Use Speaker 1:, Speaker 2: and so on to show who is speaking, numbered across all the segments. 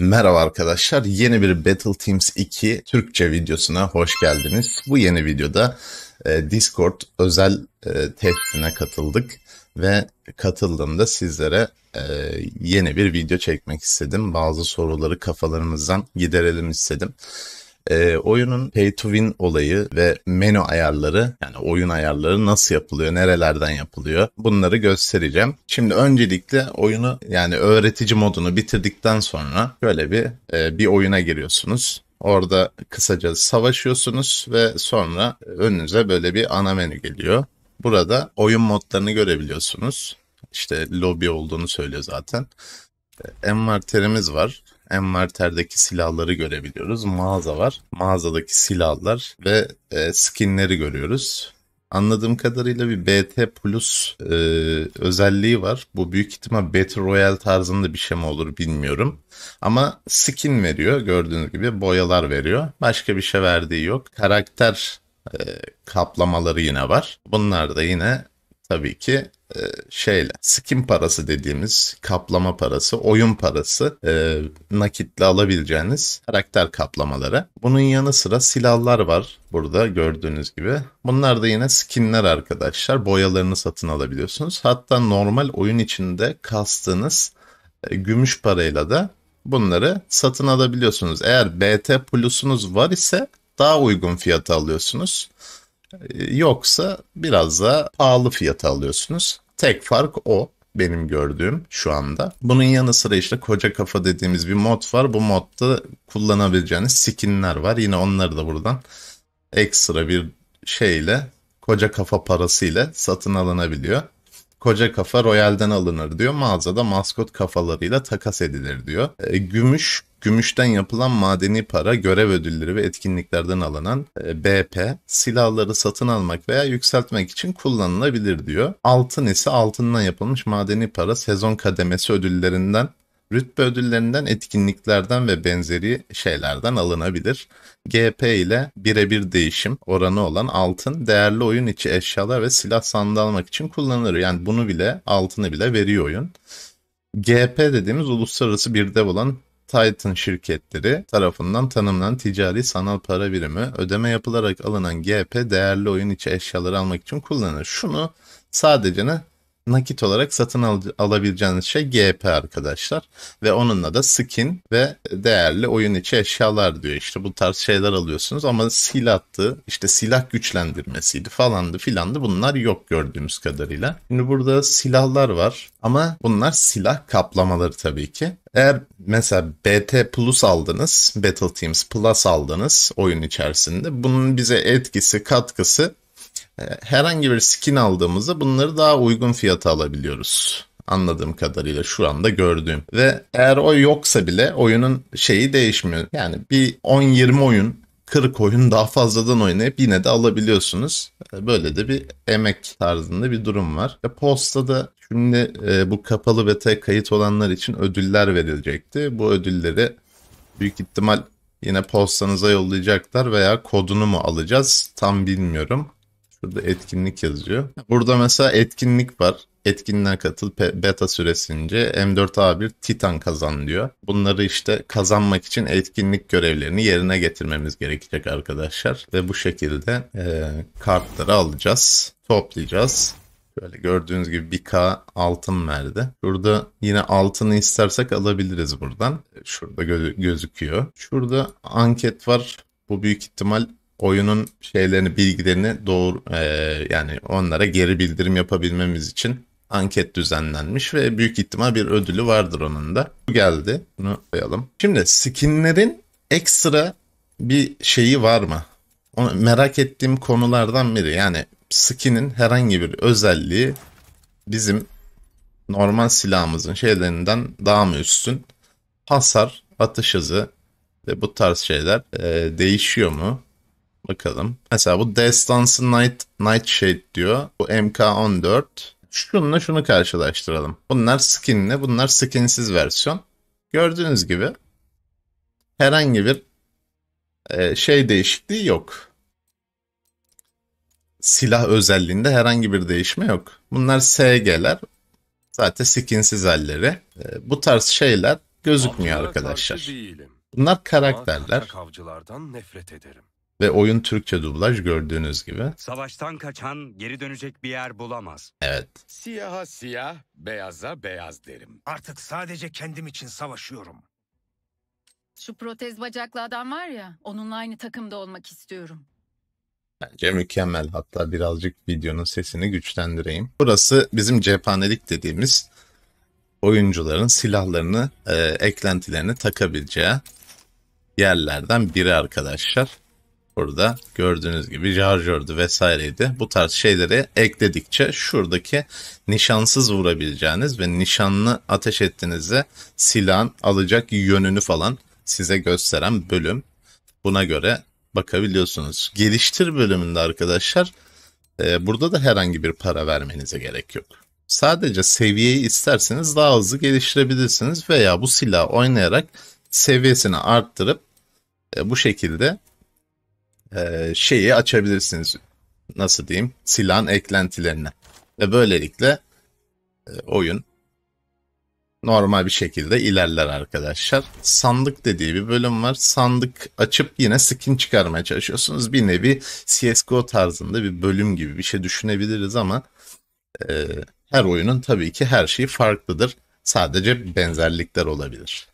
Speaker 1: Merhaba arkadaşlar. Yeni bir Battle Teams 2 Türkçe videosuna hoş geldiniz. Bu yeni videoda e, Discord özel e, testine katıldık ve katıldığımda sizlere e, yeni bir video çekmek istedim. Bazı soruları kafalarımızdan giderelim istedim. E, oyunun pay to win olayı ve menü ayarları yani oyun ayarları nasıl yapılıyor, nerelerden yapılıyor bunları göstereceğim. Şimdi öncelikle oyunu yani öğretici modunu bitirdikten sonra böyle bir e, bir oyuna giriyorsunuz. Orada kısaca savaşıyorsunuz ve sonra önünüze böyle bir ana menü geliyor. Burada oyun modlarını görebiliyorsunuz. İşte lobby olduğunu söylüyor zaten. E, envanterimiz var envarterdeki silahları görebiliyoruz. Mağaza var. Mağazadaki silahlar ve e, skinleri görüyoruz. Anladığım kadarıyla bir BT Plus e, özelliği var. Bu büyük ihtimal Battle Royale tarzında bir şey mi olur bilmiyorum. Ama skin veriyor gördüğünüz gibi boyalar veriyor. Başka bir şey verdiği yok. Karakter e, kaplamaları yine var. Bunlar da yine tabii ki e, şeyle skin parası dediğimiz kaplama parası, oyun parası e, nakitle alabileceğiniz karakter kaplamaları. Bunun yanı sıra silahlar var burada gördüğünüz gibi. Bunlar da yine skinler arkadaşlar. Boyalarını satın alabiliyorsunuz. Hatta normal oyun içinde kastığınız e, gümüş parayla da bunları satın alabiliyorsunuz. Eğer BT Plus'unuz var ise daha uygun fiyata alıyorsunuz. E, yoksa biraz daha pahalı fiyata alıyorsunuz. Tek fark o benim gördüğüm şu anda. Bunun yanı sıra işte koca kafa dediğimiz bir mod var. Bu modda kullanabileceğiniz skinler var. Yine onları da buradan ekstra bir şeyle koca kafa parasıyla satın alınabiliyor. Koca kafa royalden alınır diyor. Mağazada maskot kafalarıyla takas edilir diyor. E, gümüş Gümüşten yapılan madeni para, görev ödülleri ve etkinliklerden alınan e, BP silahları satın almak veya yükseltmek için kullanılabilir diyor. Altın ise altından yapılmış madeni para sezon kademesi ödüllerinden rütbe ödüllerinden, etkinliklerden ve benzeri şeylerden alınabilir. GP ile birebir değişim oranı olan altın değerli oyun içi eşyalar ve silah sandığı almak için kullanılır. Yani bunu bile altını bile veriyor oyun. GP dediğimiz uluslararası bir dev olan Titan şirketleri tarafından tanımlanan ticari sanal para birimi ödeme yapılarak alınan GP değerli oyun içi eşyaları almak için kullanılır. Şunu sadece ne? nakit olarak satın al alabileceğiniz şey GP arkadaşlar. Ve onunla da skin ve değerli oyun içi eşyalar diyor. İşte bu tarz şeyler alıyorsunuz ama silahtı, işte silah güçlendirmesiydi falandı filandı bunlar yok gördüğümüz kadarıyla. Şimdi burada silahlar var ama bunlar silah kaplamaları tabii ki. Eğer mesela BT Plus aldınız, Battle Teams Plus aldınız oyun içerisinde. Bunun bize etkisi, katkısı e, herhangi bir skin aldığımızda bunları daha uygun fiyata alabiliyoruz. Anladığım kadarıyla şu anda gördüğüm. Ve eğer o yoksa bile oyunun şeyi değişmiyor. Yani bir 10-20 oyun 40 oyun daha fazladan oynayıp yine de alabiliyorsunuz. E, böyle de bir emek tarzında bir durum var. Posta da Şimdi e, bu kapalı beta kayıt olanlar için ödüller verilecekti. Bu ödülleri büyük ihtimal yine postanıza yollayacaklar veya kodunu mu alacağız tam bilmiyorum. Şurada etkinlik yazıyor. Burada mesela etkinlik var. Etkinliğe katıl beta süresince M4A1 Titan kazan diyor. Bunları işte kazanmak için etkinlik görevlerini yerine getirmemiz gerekecek arkadaşlar. Ve bu şekilde e, kartları alacağız, toplayacağız. Şöyle gördüğünüz gibi 1K altın verdi. Burada yine altını istersek alabiliriz buradan. Şurada gö gözüküyor. Şurada anket var. Bu büyük ihtimal oyunun şeylerini, bilgilerini doğru e, yani onlara geri bildirim yapabilmemiz için anket düzenlenmiş ve büyük ihtimal bir ödülü vardır onun da. Bu geldi. Bunu koyalım. Şimdi skinlerin ekstra bir şeyi var mı? Onu merak ettiğim konulardan biri. Yani skin'in herhangi bir özelliği bizim normal silahımızın şeylerinden daha mı üstün? Hasar, atış hızı ve bu tarz şeyler e, değişiyor mu? Bakalım. Mesela bu Destansı Night, Nightshade diyor. Bu MK14. Şununla şunu karşılaştıralım. Bunlar skinli, bunlar skinsiz versiyon. Gördüğünüz gibi herhangi bir e, şey değişikliği yok silah özelliğinde herhangi bir değişme yok. Bunlar SG'ler. Zaten skinsiz halleri. E, bu tarz şeyler gözükmüyor Avcılara arkadaşlar. Bunlar karakterler. Avcılardan nefret ederim. Ve oyun Türkçe dublaj gördüğünüz gibi. Savaştan kaçan geri dönecek bir yer bulamaz. Evet. Siyaha siyah, beyaza beyaz derim. Artık sadece kendim için savaşıyorum. Şu protez bacaklı adam var ya, onunla aynı takımda olmak istiyorum. Bence mükemmel hatta birazcık videonun sesini güçlendireyim. Burası bizim cephanelik dediğimiz oyuncuların silahlarını, e, eklentilerini takabileceği yerlerden biri arkadaşlar. Burada gördüğünüz gibi charger'dı vesaireydi. Bu tarz şeyleri ekledikçe şuradaki nişansız vurabileceğiniz ve nişanlı ateş ettiğinizde silahın alacak yönünü falan size gösteren bölüm. Buna göre bakabiliyorsunuz. Geliştir bölümünde arkadaşlar e, burada da herhangi bir para vermenize gerek yok. Sadece seviyeyi isterseniz daha hızlı geliştirebilirsiniz veya bu silahı oynayarak seviyesini arttırıp e, bu şekilde e, şeyi açabilirsiniz. Nasıl diyeyim? Silahın eklentilerini. Ve böylelikle e, oyun normal bir şekilde ilerler arkadaşlar. Sandık dediği bir bölüm var. Sandık açıp yine skin çıkarmaya çalışıyorsunuz. Bir nevi CSGO tarzında bir bölüm gibi bir şey düşünebiliriz ama e, her oyunun tabii ki her şeyi farklıdır. Sadece benzerlikler olabilir.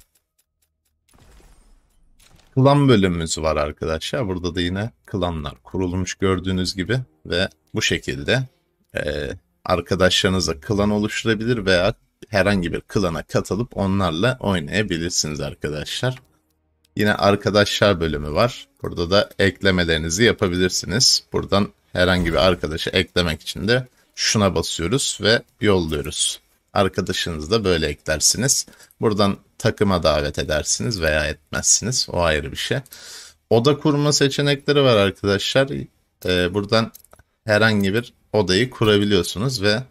Speaker 1: Klan bölümümüz var arkadaşlar. Burada da yine klanlar kurulmuş gördüğünüz gibi ve bu şekilde e, arkadaşlarınıza klan oluşturabilir veya herhangi bir klana katılıp onlarla oynayabilirsiniz arkadaşlar. Yine arkadaşlar bölümü var. Burada da eklemelerinizi yapabilirsiniz. Buradan herhangi bir arkadaşı eklemek için de şuna basıyoruz ve yolluyoruz. Arkadaşınızı da böyle eklersiniz. Buradan takıma davet edersiniz veya etmezsiniz. O ayrı bir şey. Oda kurma seçenekleri var arkadaşlar. Ee, buradan herhangi bir odayı kurabiliyorsunuz ve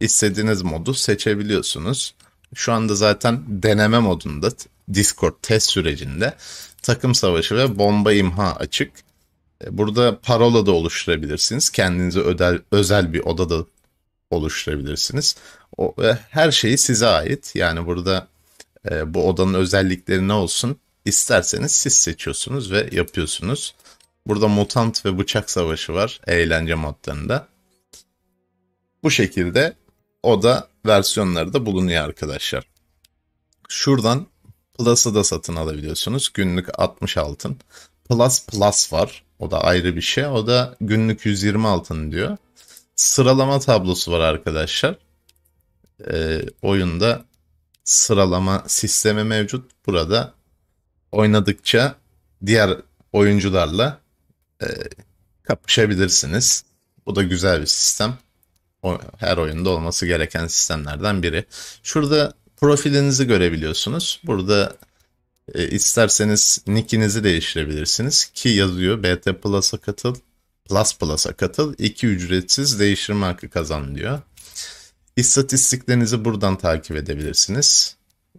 Speaker 1: istediğiniz modu seçebiliyorsunuz. Şu anda zaten deneme modunda Discord test sürecinde takım savaşı ve bomba imha açık. E, burada parola da oluşturabilirsiniz. Kendinize ödel, özel bir oda da oluşturabilirsiniz. O, ve her şeyi size ait. Yani burada e, bu odanın özellikleri ne olsun isterseniz siz seçiyorsunuz ve yapıyorsunuz. Burada mutant ve bıçak savaşı var eğlence modlarında. Bu şekilde o da versiyonları da bulunuyor arkadaşlar. Şuradan Plus'ı da satın alabiliyorsunuz. Günlük 60 altın. Plus Plus var. O da ayrı bir şey. O da günlük 120 altın diyor. Sıralama tablosu var arkadaşlar. Ee, oyunda sıralama sistemi mevcut. Burada oynadıkça diğer oyuncularla e, kapışabilirsiniz. Bu da güzel bir sistem her oyunda olması gereken sistemlerden biri. Şurada profilinizi görebiliyorsunuz. Burada e, isterseniz nickinizi değiştirebilirsiniz. Ki yazıyor BT Plus'a katıl, Plus Plus'a katıl, iki ücretsiz değiştirme hakkı kazan diyor. İstatistiklerinizi buradan takip edebilirsiniz.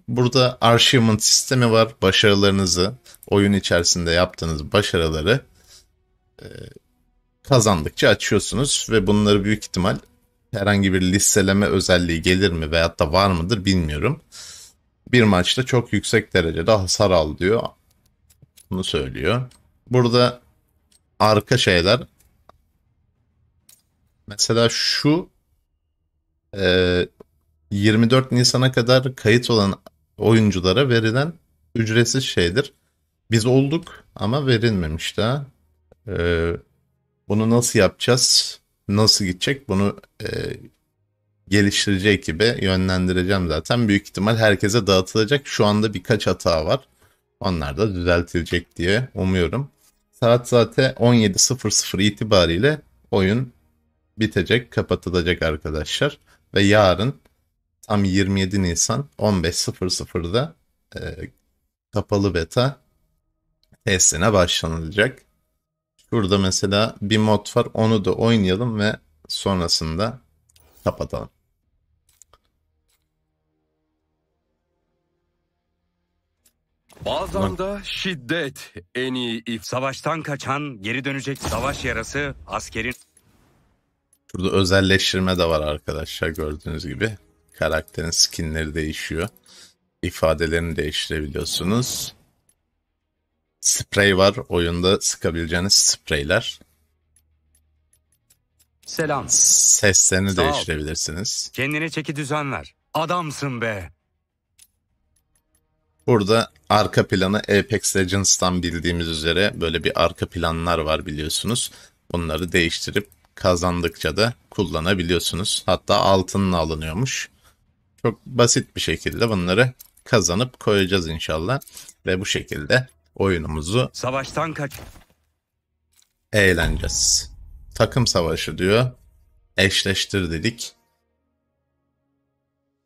Speaker 1: Burada arşivment sistemi var. Başarılarınızı, oyun içerisinde yaptığınız başarıları e, kazandıkça açıyorsunuz ve bunları büyük ihtimal herhangi bir listeleme özelliği gelir mi veyahut da var mıdır bilmiyorum. Bir maçta çok yüksek derecede hasar al diyor. Bunu söylüyor. Burada arka şeyler mesela şu e, 24 Nisan'a kadar kayıt olan oyunculara verilen ücretsiz şeydir. Biz olduk ama verilmemiş daha. Ee, bunu nasıl yapacağız? nasıl gidecek bunu e, geliştirici ekibe yönlendireceğim zaten. Büyük ihtimal herkese dağıtılacak. Şu anda birkaç hata var. Onlar da düzeltilecek diye umuyorum. Saat zaten 17.00 itibariyle oyun bitecek, kapatılacak arkadaşlar. Ve yarın tam 27 Nisan 15.00'da e, kapalı beta testine başlanılacak. Burada mesela bir mod var. Onu da oynayalım ve sonrasında kapatalım. Bazen de şiddet en iyi if. Savaştan kaçan, geri dönecek savaş yarası, askerin... Burada özelleştirme de var arkadaşlar gördüğünüz gibi. Karakterin skinleri değişiyor. İfadelerini değiştirebiliyorsunuz sprey var. Oyunda sıkabileceğiniz spreyler. Selam. Seslerini Sağ ol. değiştirebilirsiniz. Kendine çeki düzen ver. Adamsın be. Burada arka planı Apex Legends'tan bildiğimiz üzere böyle bir arka planlar var biliyorsunuz. Bunları değiştirip kazandıkça da kullanabiliyorsunuz. Hatta altınla alınıyormuş. Çok basit bir şekilde bunları kazanıp koyacağız inşallah. Ve bu şekilde oyunumuzu. Savaştan kaç. Eğleneceğiz. Takım savaşı diyor. Eşleştir dedik.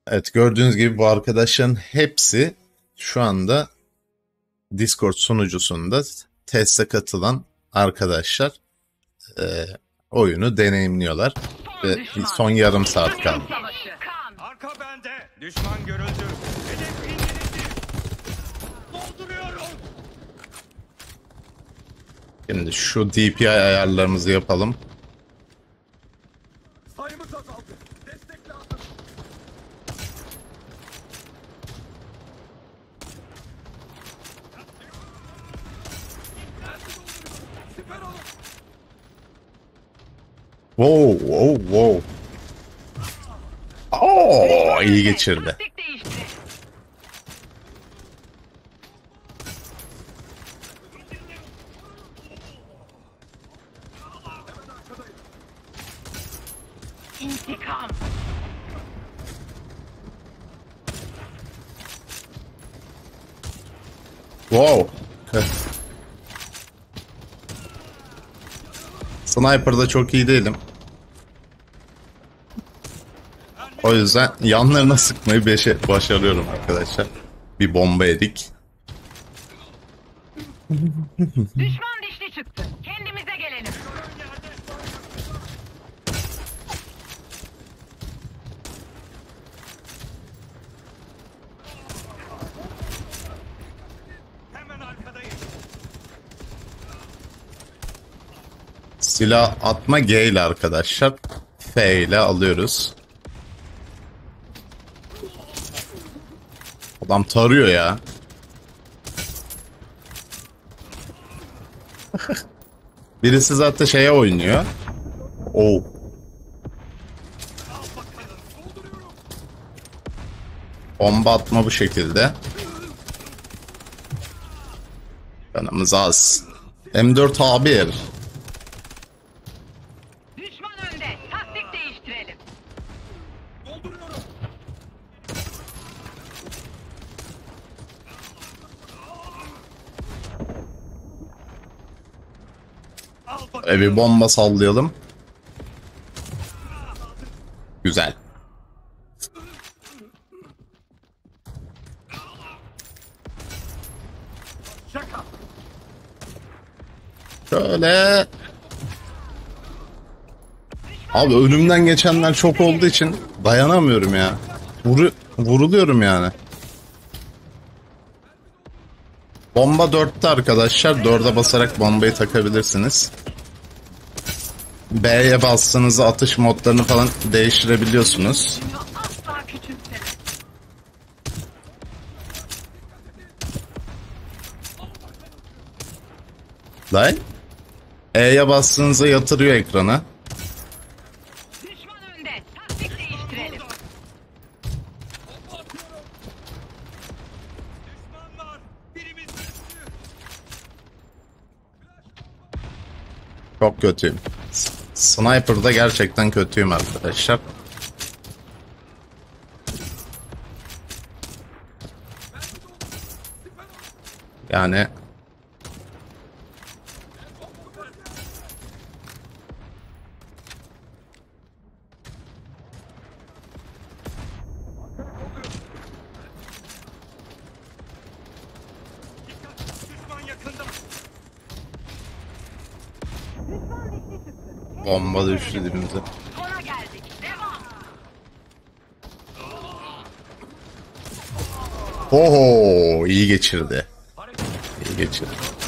Speaker 1: Evet gördüğünüz gibi bu arkadaşın hepsi şu anda Discord sunucusunda teste katılan arkadaşlar e, oyunu deneyimliyorlar. Ve son yarım saat kaldı. Arka bende. Düşman görüldü. Şimdi şu DPI ayarlarımızı yapalım. Sayımız azaldı. Destek lazım. Wow, wow, wow. Oo, iyi geçirdi. Sniper'da çok iyi değilim. O yüzden yanlarına sıkmayı beşe başarıyorum arkadaşlar. Bir bomba edik. Düşman Silah atma G ile arkadaşlar. F ile alıyoruz. Adam tarıyor ya. Birisi zaten şeye oynuyor. Oh. Bomba atma bu şekilde. Canımız az. m 4 a Böyle bir bomba sallayalım. Güzel. Şöyle. Abi önümden geçenler çok olduğu için dayanamıyorum ya. Vuru, vuruluyorum yani. Bomba 4'te arkadaşlar. 4'e basarak bombayı takabilirsiniz. B'ye bastığınızda atış modlarını falan değiştirebiliyorsunuz. Lan. E'ye bastığınızda yatırıyor ekranı. Çok kötüyüm. Sniper'da gerçekten kötüyüm arkadaşlar. Yani bomba düştü dibimize. Ona geldik. Devam. Oho iyi geçirdi. İyi geçirdi.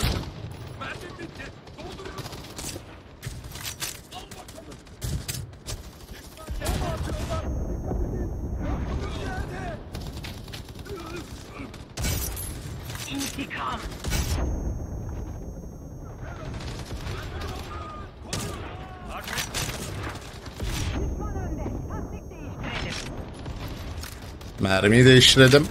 Speaker 1: Mermiyi değiştirdim.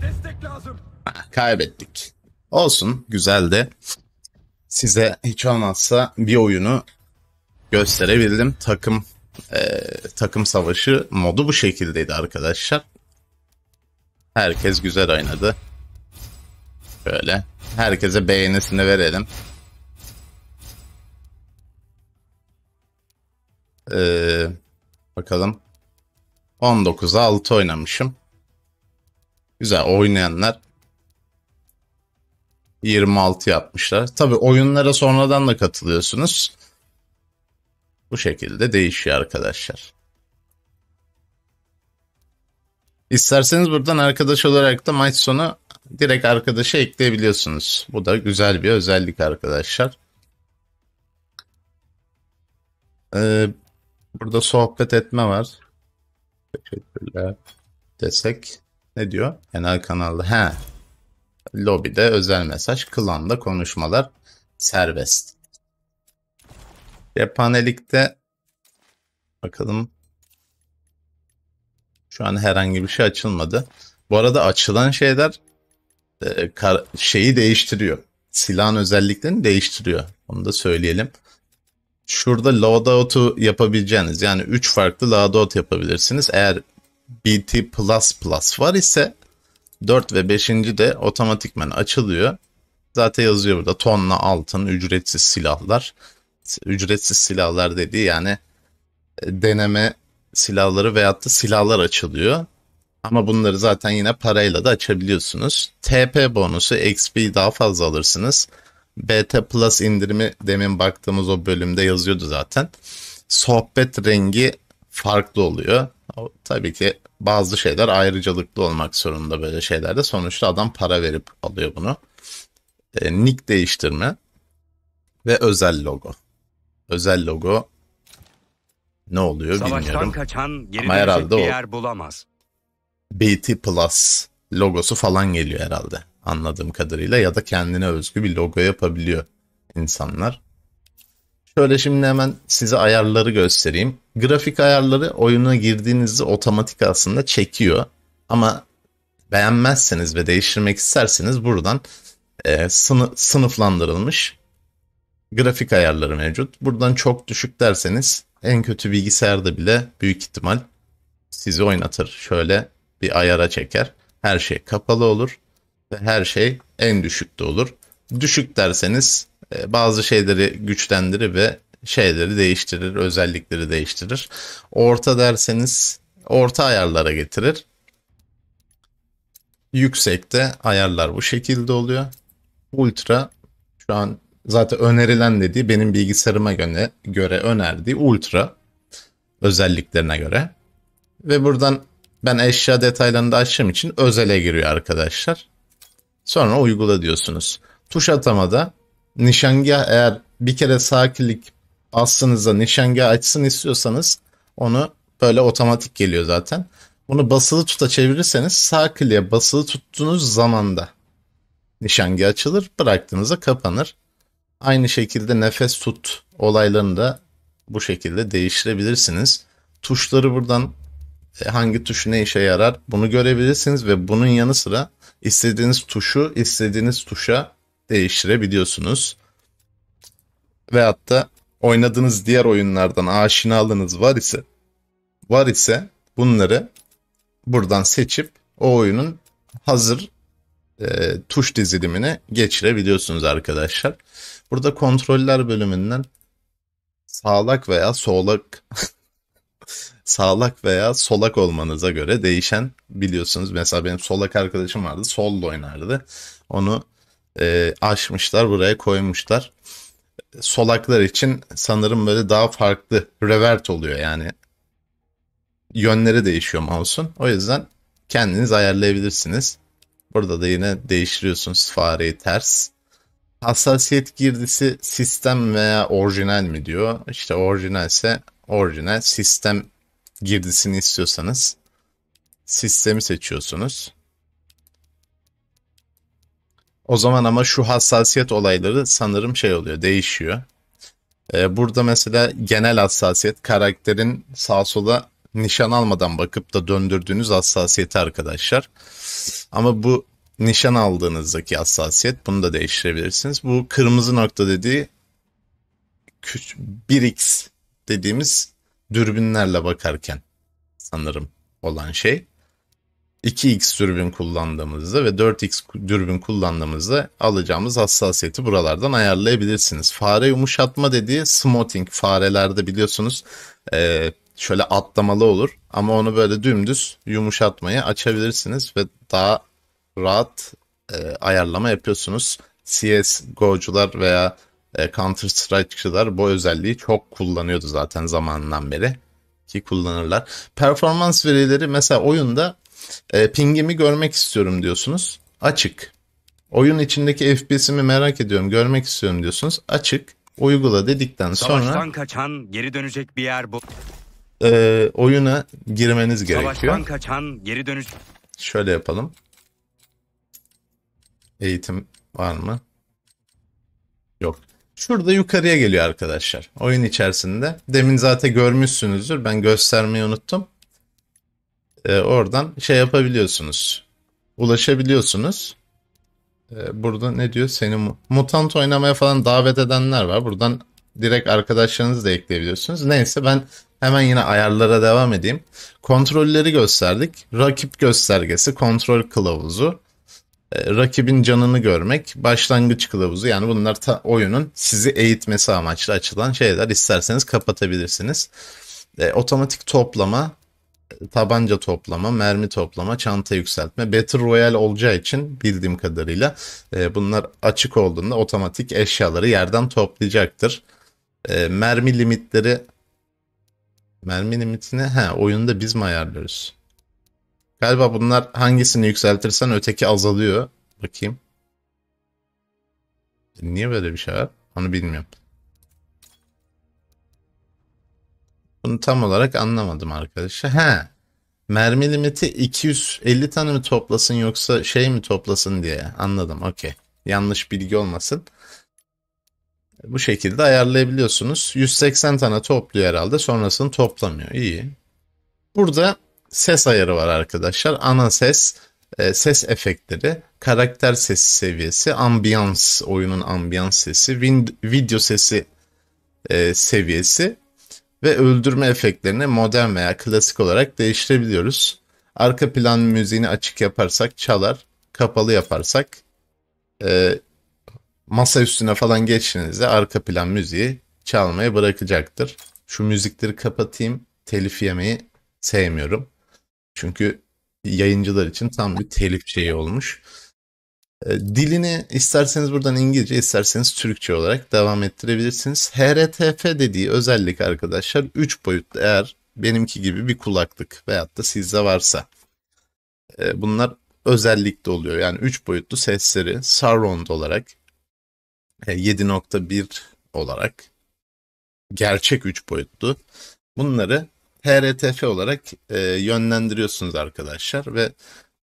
Speaker 1: değiştirelim. Ha, kaybettik. Olsun güzeldi. Size hiç olmazsa bir oyunu gösterebildim. Takım e, takım savaşı modu bu şekildeydi arkadaşlar. Herkes güzel oynadı. Böyle. Herkese beğenisini verelim. Ee, Bakalım. 19'a 6 oynamışım. Güzel oynayanlar 26 yapmışlar. Tabi oyunlara sonradan da katılıyorsunuz. Bu şekilde değişiyor arkadaşlar. İsterseniz buradan arkadaş olarak da maç sonu direkt arkadaşa ekleyebiliyorsunuz. Bu da güzel bir özellik arkadaşlar. Ee, Burada sohbet etme var. Teşekkürler desek ne diyor? Genel kanalda. He. Lobide özel mesaj, klanda konuşmalar serbest. Cephanelikte bakalım. Şu an herhangi bir şey açılmadı. Bu arada açılan şeyler e, şeyi değiştiriyor. Silahın özelliklerini değiştiriyor. Onu da söyleyelim şurada loadout'u yapabileceğiniz yani 3 farklı loadout yapabilirsiniz. Eğer BT++ var ise 4 ve 5. de otomatikmen açılıyor. Zaten yazıyor burada tonla altın, ücretsiz silahlar. Ücretsiz silahlar dediği yani e, deneme silahları veyahut da silahlar açılıyor. Ama bunları zaten yine parayla da açabiliyorsunuz. TP bonusu, XP daha fazla alırsınız. Beta Plus indirimi demin baktığımız o bölümde yazıyordu zaten. Sohbet rengi farklı oluyor. Tabii ki bazı şeyler ayrıcalıklı olmak zorunda böyle şeylerde. Sonuçta adam para verip alıyor bunu. E, nick değiştirme ve özel logo. Özel logo ne oluyor Savaştan bilmiyorum. Kaçan, geri Ama herhalde bir yer o bulamaz. BT Plus logosu falan geliyor herhalde anladığım kadarıyla ya da kendine özgü bir logo yapabiliyor insanlar. Şöyle şimdi hemen size ayarları göstereyim. Grafik ayarları oyuna girdiğinizde otomatik aslında çekiyor. Ama beğenmezseniz ve değiştirmek isterseniz buradan e, sını sınıflandırılmış grafik ayarları mevcut. Buradan çok düşük derseniz en kötü bilgisayarda bile büyük ihtimal sizi oynatır. Şöyle bir ayara çeker. Her şey kapalı olur ve her şey en düşükte olur. Düşük derseniz e, bazı şeyleri güçlendirir ve şeyleri değiştirir, özellikleri değiştirir. Orta derseniz orta ayarlara getirir. Yüksekte ayarlar bu şekilde oluyor. Ultra şu an zaten önerilen dediği benim bilgisayarıma göre, göre önerdiği ultra özelliklerine göre. Ve buradan ben eşya detaylarını da açtığım için özele giriyor arkadaşlar. Sonra uygula diyorsunuz. Tuş atamada nişangah eğer bir kere sakinlik klik bastığınızda nişangah açsın istiyorsanız onu böyle otomatik geliyor zaten. Bunu basılı tuta çevirirseniz sağ kliğe basılı tuttuğunuz zamanda nişangah açılır bıraktığınızda kapanır. Aynı şekilde nefes tut olaylarını da bu şekilde değiştirebilirsiniz. Tuşları buradan e, hangi tuş ne işe yarar bunu görebilirsiniz ve bunun yanı sıra istediğiniz tuşu istediğiniz tuşa değiştirebiliyorsunuz. Ve hatta oynadığınız diğer oyunlardan aşinalığınız var ise var ise bunları buradan seçip o oyunun hazır e, tuş dizilimine geçirebiliyorsunuz arkadaşlar. Burada kontroller bölümünden sağlak veya solak sağlak veya solak olmanıza göre değişen biliyorsunuz. Mesela benim solak arkadaşım vardı. Solla oynardı. Onu e, aşmışlar buraya koymuşlar. Solaklar için sanırım böyle daha farklı revert oluyor yani. Yönleri değişiyor mouse'un. O yüzden kendiniz ayarlayabilirsiniz. Burada da yine değiştiriyorsunuz fareyi ters. Hassasiyet girdisi sistem veya orijinal mi diyor. İşte orijinalse orijinal sistem girdisini istiyorsanız sistemi seçiyorsunuz. O zaman ama şu hassasiyet olayları sanırım şey oluyor, değişiyor. Ee, burada mesela genel hassasiyet karakterin sağ sola nişan almadan bakıp da döndürdüğünüz hassasiyeti arkadaşlar. Ama bu nişan aldığınızdaki hassasiyet bunu da değiştirebilirsiniz. Bu kırmızı nokta dediği 1x dediğimiz dürbünlerle bakarken sanırım olan şey. 2x dürbün kullandığımızda ve 4x dürbün kullandığımızda alacağımız hassasiyeti buralardan ayarlayabilirsiniz. Fare yumuşatma dediği smoothing farelerde biliyorsunuz e, şöyle atlamalı olur ama onu böyle dümdüz yumuşatmayı açabilirsiniz ve daha rahat e, ayarlama yapıyorsunuz. Cs CSGO'cular veya ee, Counter Strike'çılar bu özelliği çok kullanıyordu zaten zamanından beri ki kullanırlar. Performans verileri mesela oyunda e, pingimi görmek istiyorum diyorsunuz. Açık. Oyun içindeki FPS'imi merak ediyorum, görmek istiyorum diyorsunuz. Açık. Uygula dedikten sonra Savaştan kaçan geri dönecek bir yer bu. E, oyuna girmeniz gerekiyor. Savaştan kaçan geri dönüş. Şöyle yapalım. Eğitim var mı? Yok. Şurada yukarıya geliyor arkadaşlar. Oyun içerisinde. Demin zaten görmüşsünüzdür. Ben göstermeyi unuttum. Ee, oradan şey yapabiliyorsunuz. Ulaşabiliyorsunuz. Ee, burada ne diyor? Seni mutant oynamaya falan davet edenler var. Buradan direkt arkadaşlarınızı da ekleyebiliyorsunuz. Neyse ben hemen yine ayarlara devam edeyim. Kontrolleri gösterdik. Rakip göstergesi, kontrol kılavuzu. E, rakibin canını görmek, başlangıç kılavuzu yani bunlar ta oyunun sizi eğitmesi amaçlı açılan şeyler. İsterseniz kapatabilirsiniz. E, otomatik toplama, e, tabanca toplama, mermi toplama, çanta yükseltme, Battle Royale olacağı için bildiğim kadarıyla e, bunlar açık olduğunda otomatik eşyaları yerden toplayacaktır. E, mermi limitleri mermi limitini he oyunda biz mi ayarlıyoruz? Galiba bunlar hangisini yükseltirsen öteki azalıyor. Bakayım. E, niye böyle bir şey var? Onu bilmiyorum. Bunu tam olarak anlamadım arkadaşlar. He. Mermi limiti 250 tane mi toplasın yoksa şey mi toplasın diye. Anladım. Okey. Yanlış bilgi olmasın. Bu şekilde ayarlayabiliyorsunuz. 180 tane topluyor herhalde. Sonrasını toplamıyor. İyi. Burada ses ayarı var arkadaşlar. Ana ses, e, ses efektleri, karakter sesi seviyesi, ambiyans, oyunun ambiyans sesi, video sesi e, seviyesi ve öldürme efektlerini modern veya klasik olarak değiştirebiliyoruz. Arka plan müziğini açık yaparsak çalar, kapalı yaparsak e, masa üstüne falan geçtiğinizde arka plan müziği çalmaya bırakacaktır. Şu müzikleri kapatayım, telif yemeyi sevmiyorum. Çünkü yayıncılar için tam bir telif şeyi olmuş. E, dilini isterseniz buradan İngilizce, isterseniz Türkçe olarak devam ettirebilirsiniz. HRTF dediği özellik arkadaşlar 3 boyutlu eğer benimki gibi bir kulaklık veyahut da sizde varsa. E, bunlar özellikle oluyor. Yani 3 boyutlu sesleri surround olarak 7.1 e, olarak gerçek 3 boyutlu bunları PRTF olarak e, yönlendiriyorsunuz arkadaşlar ve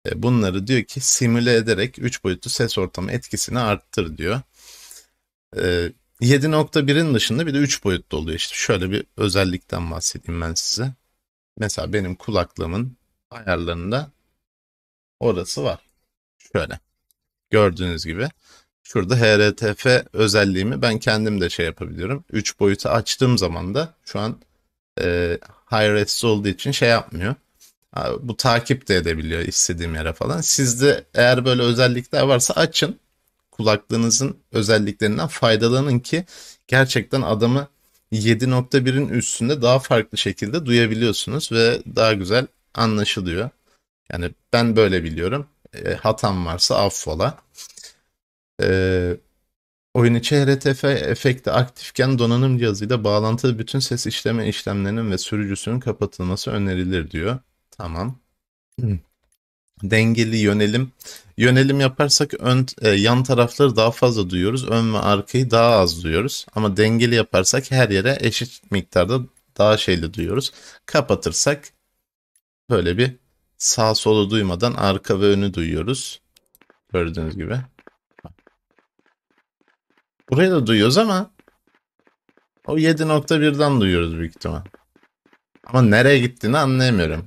Speaker 1: e, bunları diyor ki simüle ederek 3 boyutlu ses ortamı etkisini arttır diyor. E, 7.1'in dışında bir de 3 boyutlu oluyor işte. Şöyle bir özellikten bahsedeyim ben size. Mesela benim kulaklığımın ayarlarında orası var. Şöyle. Gördüğünüz gibi. Şurada HRTF özelliğimi ben kendim de şey yapabiliyorum. 3 boyutu açtığım zaman da şu an e, high res olduğu için şey yapmıyor. Bu takip de edebiliyor istediğim yere falan. Sizde eğer böyle özellikler varsa açın. Kulaklığınızın özelliklerinden faydalanın ki gerçekten adamı 7.1'in üstünde daha farklı şekilde duyabiliyorsunuz ve daha güzel anlaşılıyor. Yani ben böyle biliyorum. E, hatam varsa affola. E, Oyun içi HRTF efekti aktifken donanım cihazıyla bağlantılı bütün ses işleme işlemlerinin ve sürücüsünün kapatılması önerilir diyor. Tamam. Hmm. Dengeli yönelim. Yönelim yaparsak ön e, yan tarafları daha fazla duyuyoruz. Ön ve arkayı daha az duyuyoruz. Ama dengeli yaparsak her yere eşit miktarda daha şeyli duyuyoruz. Kapatırsak böyle bir sağ solu duymadan arka ve önü duyuyoruz. Gördüğünüz gibi. Burayı da duyuyoruz ama o 7.1'den duyuyoruz büyük ihtimal. Ama nereye gittiğini anlayamıyorum.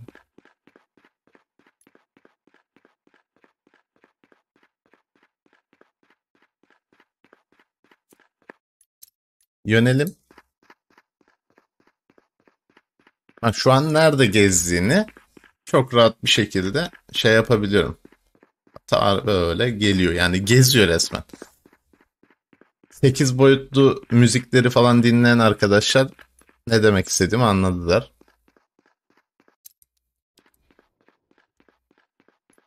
Speaker 1: Yönelim. Bak şu an nerede gezdiğini çok rahat bir şekilde şey yapabiliyorum. Tar böyle geliyor yani geziyor resmen. 8 boyutlu müzikleri falan dinleyen arkadaşlar ne demek istediğimi anladılar.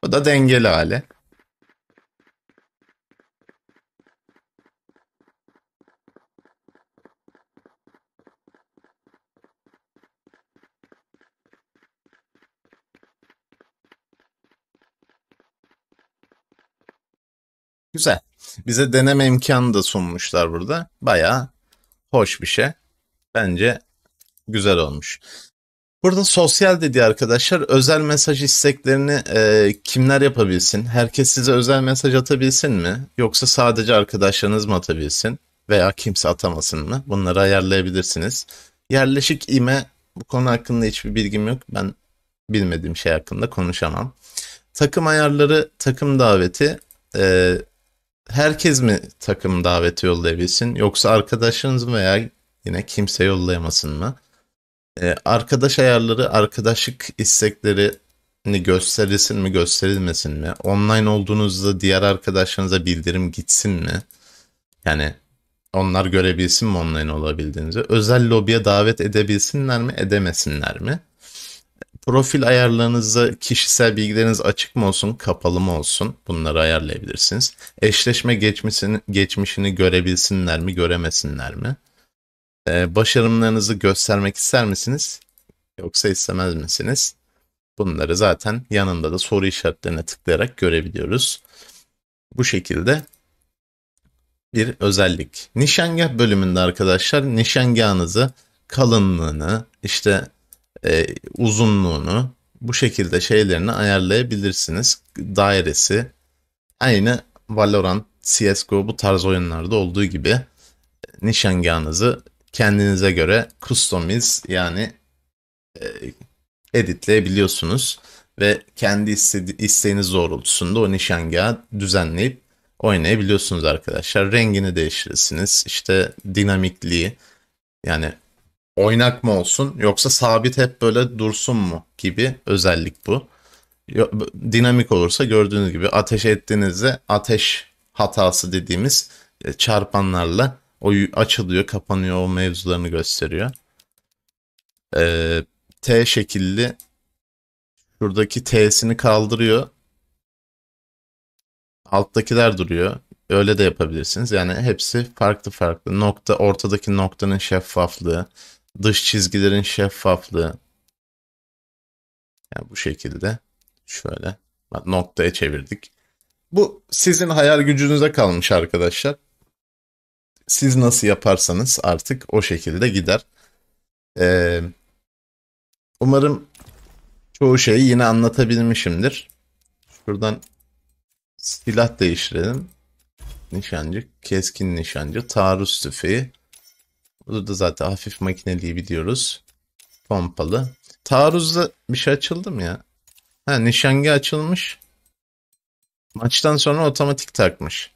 Speaker 1: Bu da dengeli hali. Güzel. Bize deneme imkanı da sunmuşlar burada. baya hoş bir şey. Bence güzel olmuş. Burada sosyal dedi arkadaşlar özel mesaj isteklerini e, kimler yapabilsin? Herkes size özel mesaj atabilsin mi? Yoksa sadece arkadaşlarınız mı atabilsin? Veya kimse atamasın mı? Bunları ayarlayabilirsiniz. Yerleşik ime bu konu hakkında hiçbir bilgim yok. Ben bilmediğim şey hakkında konuşamam. Takım ayarları, takım daveti, e, herkes mi takım daveti yollayabilsin yoksa arkadaşınız veya yine kimse yollayamasın mı? Ee, arkadaş ayarları, arkadaşlık isteklerini gösterilsin mi, gösterilmesin mi? Online olduğunuzda diğer arkadaşlarınıza bildirim gitsin mi? Yani onlar görebilsin mi online olabildiğinizi? Özel lobiye davet edebilsinler mi, edemesinler mi? profil ayarlarınızda kişisel bilgileriniz açık mı olsun, kapalı mı olsun? Bunları ayarlayabilirsiniz. Eşleşme geçmişini, geçmişini görebilsinler mi, göremesinler mi? Ee, başarımlarınızı göstermek ister misiniz? Yoksa istemez misiniz? Bunları zaten yanında da soru işaretlerine tıklayarak görebiliyoruz. Bu şekilde bir özellik. Nişangah bölümünde arkadaşlar nişangahınızı kalınlığını, işte e, uzunluğunu bu şekilde şeylerini ayarlayabilirsiniz. Dairesi aynı Valorant, CSGO bu tarz oyunlarda olduğu gibi nişangahınızı kendinize göre customize yani e, editleyebiliyorsunuz ve kendi istedi- isteğiniz doğrultusunda o nişangahı düzenleyip oynayabiliyorsunuz arkadaşlar. Rengini değiştirirsiniz. İşte dinamikliği yani oynak mı olsun yoksa sabit hep böyle dursun mu gibi özellik bu. Dinamik olursa gördüğünüz gibi ateş ettiğinizde ateş hatası dediğimiz e, çarpanlarla o açılıyor kapanıyor o mevzularını gösteriyor. Ee, T şekilli şuradaki T'sini kaldırıyor. Alttakiler duruyor. Öyle de yapabilirsiniz. Yani hepsi farklı farklı. Nokta ortadaki noktanın şeffaflığı, Dış çizgilerin şeffaflığı. Yani bu şekilde. Şöyle. Bak noktaya çevirdik. Bu sizin hayal gücünüze kalmış arkadaşlar. Siz nasıl yaparsanız artık o şekilde gider. Ee, umarım çoğu şeyi yine anlatabilmişimdir. Şuradan silah değiştirelim. Nişancı, keskin nişancı, taarruz tüfeği. Burada zaten hafif makineliği biliyoruz. Pompalı. Taarruzda bir şey açıldı mı ya? Ha nişangi açılmış. Maçtan sonra otomatik takmış.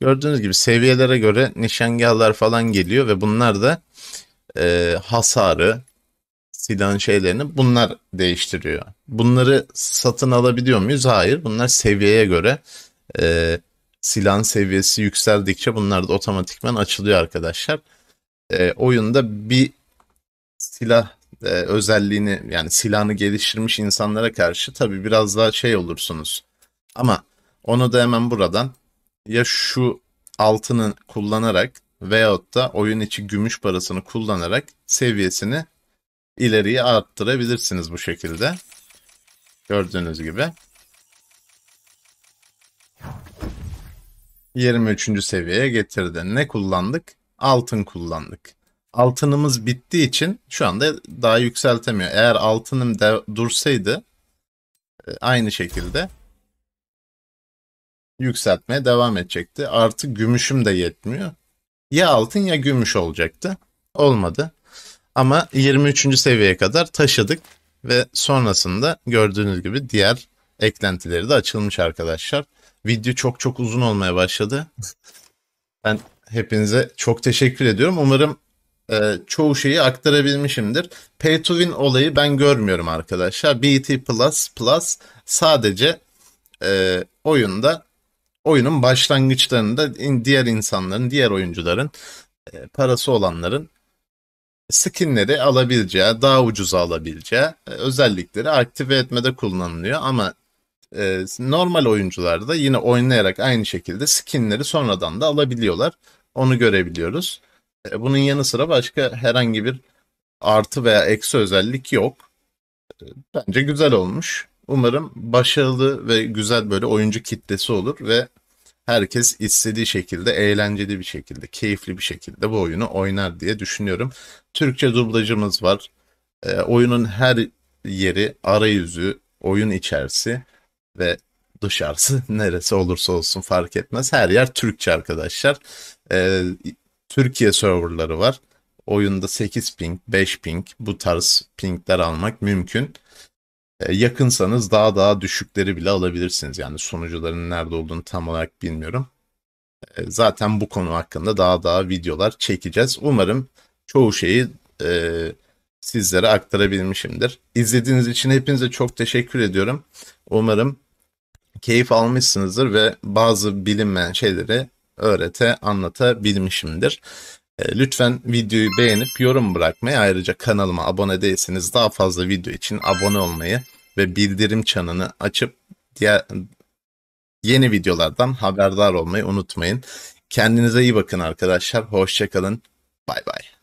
Speaker 1: Gördüğünüz gibi seviyelere göre nişangahlar falan geliyor ve bunlar da e, hasarı, silahın şeylerini bunlar değiştiriyor. Bunları satın alabiliyor muyuz? Hayır. Bunlar seviyeye göre e, silahın seviyesi yükseldikçe bunlar da otomatikman açılıyor arkadaşlar e, oyunda bir silah e, özelliğini yani silahını geliştirmiş insanlara karşı tabii biraz daha şey olursunuz. Ama onu da hemen buradan ya şu altını kullanarak veyahut da oyun içi gümüş parasını kullanarak seviyesini ileriye arttırabilirsiniz bu şekilde. Gördüğünüz gibi. 23. seviyeye getirdi. Ne kullandık? altın kullandık. Altınımız bittiği için şu anda daha yükseltemiyor. Eğer altınım de dursaydı e, aynı şekilde yükseltmeye devam edecekti. Artı gümüşüm de yetmiyor. Ya altın ya gümüş olacaktı. Olmadı. Ama 23. seviyeye kadar taşıdık ve sonrasında gördüğünüz gibi diğer eklentileri de açılmış arkadaşlar. Video çok çok uzun olmaya başladı. Ben hepinize çok teşekkür ediyorum. Umarım e, çoğu şeyi aktarabilmişimdir. Pay to win olayı ben görmüyorum arkadaşlar. BT Plus Plus sadece e, oyunda oyunun başlangıçlarında diğer insanların, diğer oyuncuların e, parası olanların skinleri alabileceği, daha ucuza alabileceği e, özellikleri aktive etmede kullanılıyor ama e, normal da yine oynayarak aynı şekilde skinleri sonradan da alabiliyorlar. Onu görebiliyoruz. E, bunun yanı sıra başka herhangi bir artı veya eksi özellik yok. E, bence güzel olmuş. Umarım başarılı ve güzel böyle oyuncu kitlesi olur ve herkes istediği şekilde, eğlenceli bir şekilde, keyifli bir şekilde bu oyunu oynar diye düşünüyorum. Türkçe dublajımız var. E, oyunun her yeri, arayüzü, oyun içerisi ve dışarısı neresi olursa olsun fark etmez. Her yer Türkçe arkadaşlar. Ee, Türkiye serverları var. Oyunda 8 ping, 5 ping bu tarz pingler almak mümkün. Ee, yakınsanız daha daha düşükleri bile alabilirsiniz. Yani sunucuların nerede olduğunu tam olarak bilmiyorum. Ee, zaten bu konu hakkında daha daha videolar çekeceğiz. Umarım çoğu şeyi e, sizlere aktarabilmişimdir. İzlediğiniz için hepinize çok teşekkür ediyorum. Umarım keyif almışsınızdır ve bazı bilinmeyen şeyleri öğrete anlatabilmişimdir. E, lütfen videoyu beğenip yorum bırakmayı ayrıca kanalıma abone değilseniz daha fazla video için abone olmayı ve bildirim çanını açıp diğer yeni videolardan haberdar olmayı unutmayın. Kendinize iyi bakın arkadaşlar. Hoşçakalın. Bay bay.